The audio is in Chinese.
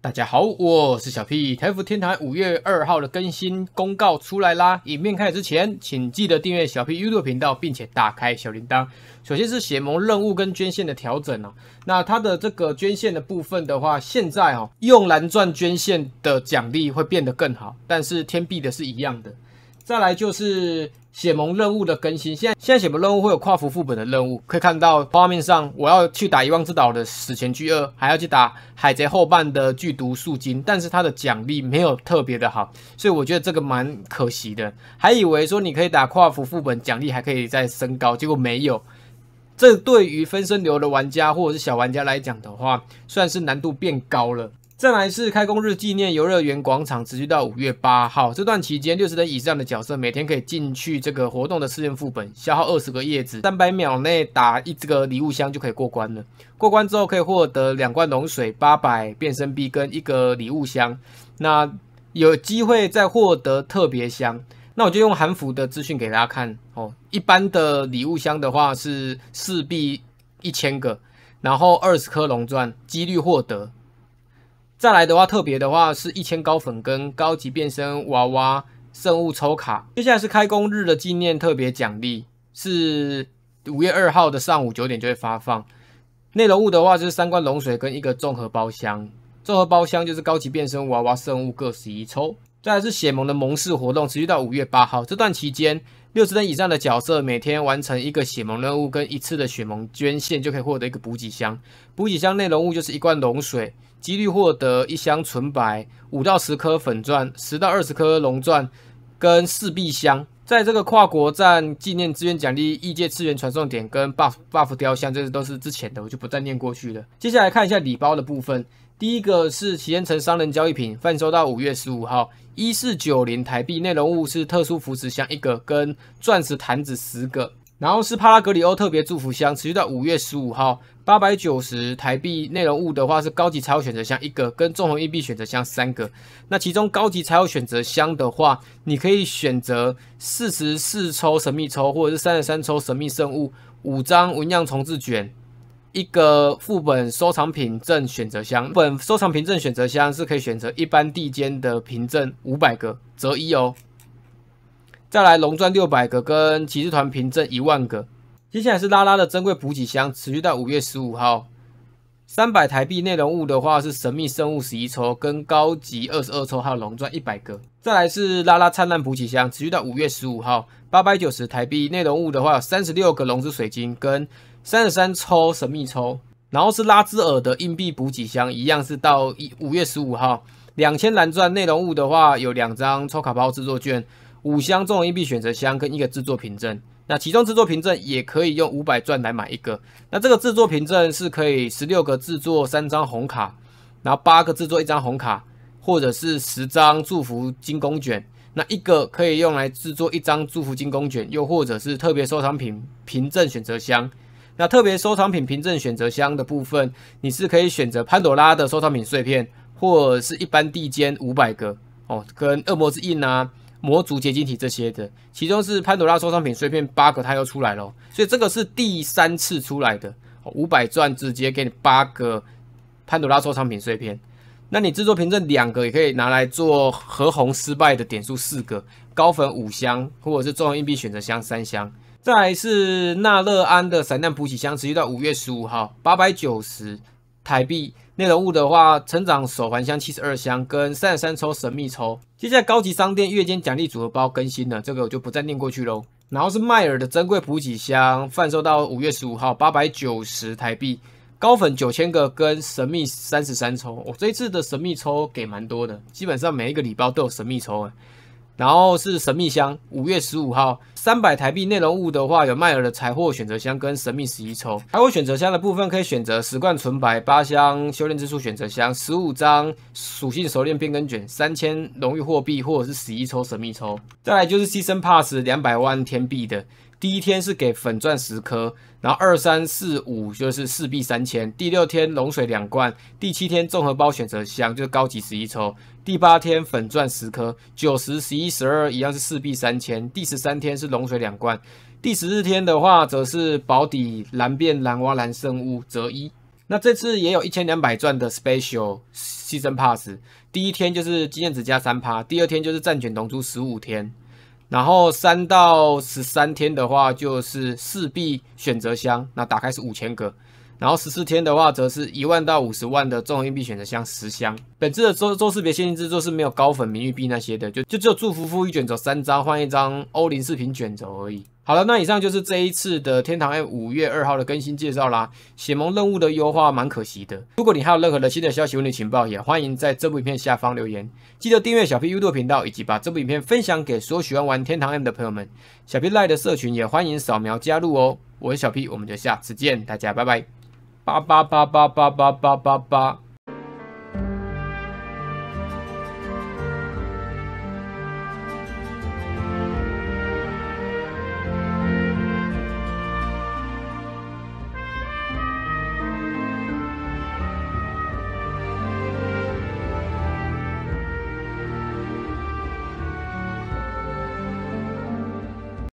大家好，我是小 P。台服天堂五月二号的更新公告出来啦！影片开始之前，请记得订阅小 P YouTube 频道，并且打开小铃铛。首先是邪盟任务跟捐献的调整哦，那它的这个捐献的部分的话，现在哦，用蓝钻捐献的奖励会变得更好，但是天币的是一样的。再来就是写萌任务的更新，现在现在写萌任务会有跨服副本的任务，可以看到画面上，我要去打遗忘之岛的史前巨鳄，还要去打海贼后半的剧毒树精，但是它的奖励没有特别的好，所以我觉得这个蛮可惜的。还以为说你可以打跨服副本，奖励还可以再升高，结果没有。这对于分身流的玩家或者是小玩家来讲的话，算是难度变高了。再来是开工日纪念游乐园广场，持续到五月八号。这段期间，六十等以上的角色每天可以进去这个活动的试验副本，消耗二十个叶子，三百秒内打一这个礼物箱就可以过关了。过关之后可以获得两罐龙水、八百变身币跟一个礼物箱。那有机会再获得特别箱。那我就用韩服的资讯给大家看哦。一般的礼物箱的话是四币一千个，然后二十颗龙钻，几率获得。再来的话，特别的话是一千高粉跟高级变身娃娃圣物抽卡。接下来是开工日的纪念特别奖励，是五月二号的上午九点就会发放。内容物的话就是三罐龙水跟一个综合包厢，综合包厢就是高级变身娃娃圣物各十一抽。再来是血盟的盟誓活动，持续到五月八号这段期间。六十层以上的角色每天完成一个血盟任务跟一次的血盟捐献，就可以获得一个补给箱。补给箱内容物就是一罐龙水，几率获得一箱纯白、五到十颗粉钻、十到二十颗龙钻跟四币箱。在这个跨国站纪念资源奖励、异界次元传送点跟 buff buff 雕像，这些都是之前的，我就不再念过去了。接下来看一下礼包的部分。第一个是齐天成商人交易品，贩收到五月十五号一四九零台币，内容物是特殊福址箱一个，跟钻石坛子十个，然后是帕拉格里欧特别祝福箱，持续到五月十五号八百九十台币，内容物的话是高级财务选择箱一个，跟纵横硬币选择箱三个。那其中高级财务选择箱的话，你可以选择四十四抽神秘抽，或者是三十三抽神秘圣物五张纹样重置卷。一个副本收藏凭证选择箱，副本收藏凭证选择箱是可以选择一般地间的凭证五百个，择一哦。再来龙钻六百个跟骑士团凭证一万个，接下来是拉拉的珍贵补给箱，持续到五月十五号。三百台币内容物的话是神秘生物十一抽，跟高级二十二抽，还有龙钻一百个。再来是拉拉灿烂补给箱，持续到五月十五号，八百九十台币内容物的话有三十六个龙之水晶跟三十三抽神秘抽。然后是拉兹尔的硬币补给箱，一样是到一五月十五号，两千蓝钻内容物的话有两张抽卡包制作券，五箱中硬币选择箱跟一个制作凭证。那其中制作凭证也可以用五百钻来买一个。那这个制作凭证是可以十六个制作三张红卡，然后八个制作一张红卡，或者是十张祝福金工卷。那一个可以用来制作一张祝福金工卷，又或者是特别收藏品凭证选择箱。那特别收藏品凭证选择箱的部分，你是可以选择潘朵拉的收藏品碎片，或是一般地间五百个哦，跟恶魔之印呐。魔族结晶体这些的，其中是潘多拉收藏品碎片八个，它又出来了，所以这个是第三次出来的，五百钻直接给你八个潘多拉收藏品碎片。那你制作凭证两个，也可以拿来做合红失败的点数四个高粉五箱，或者是中红硬币选择箱三箱。再来是纳勒安的闪亮补给箱，持续到五月十五号，八百九十。台币内容物的话，成长手环箱七十二箱跟三十三抽神秘抽。接下来高级商店月间奖励组合包更新了，这个我就不再念过去喽。然后是迈尔的珍贵补给箱，贩售到五月十五号，八百九十台币，高粉九千个跟神秘三十三抽。我这次的神秘抽给蛮多的，基本上每一个礼包都有神秘抽。然后是神秘箱，五月十五号三百台币内容物的话，有麦尔的财货选择箱跟神秘十一抽。财货选择箱的部分可以选择十罐纯白、八箱修炼之术选择箱、十五张属性熟练变更卷、三千荣誉货币或者是十一抽神秘抽。再来就是 Season Pass 两百万天币的。第一天是给粉钻十颗，然后二三四五就是四币三千。第六天龙水两罐，第七天综合包选择箱就是高级十一抽。第八天粉钻十颗，九十十一十二一样是四币三千。第十三天是龙水两罐，第十四天的话则是保底蓝变蓝蛙蓝圣物择一。那这次也有一千两百钻的 Special Season Pass。第一天就是经验值加三趴，第二天就是战犬同出十五天。然后三到十三天的话，就是四币选择箱，那打开是五千个；然后十四天的话，则是一万到五十万的纵横硬币选择箱十箱。本次的周周四别限定制作是没有高粉名誉币那些的，就就只有祝福福玉卷轴三张，换一张欧林视频卷轴而已。好了，那以上就是这一次的《天堂 M》五月二号的更新介绍啦。写盟任务的优化蛮可惜的。如果你还有任何的新的消息、问题、情报，也欢迎在这部影片下方留言。记得订阅小 P u d 频道，以及把这部影片分享给所有喜欢玩《天堂 M》的朋友们。小 P Lie 的社群也欢迎扫描加入哦。我是小 P，我们就下次见，大家拜拜，八八八八八八八八八。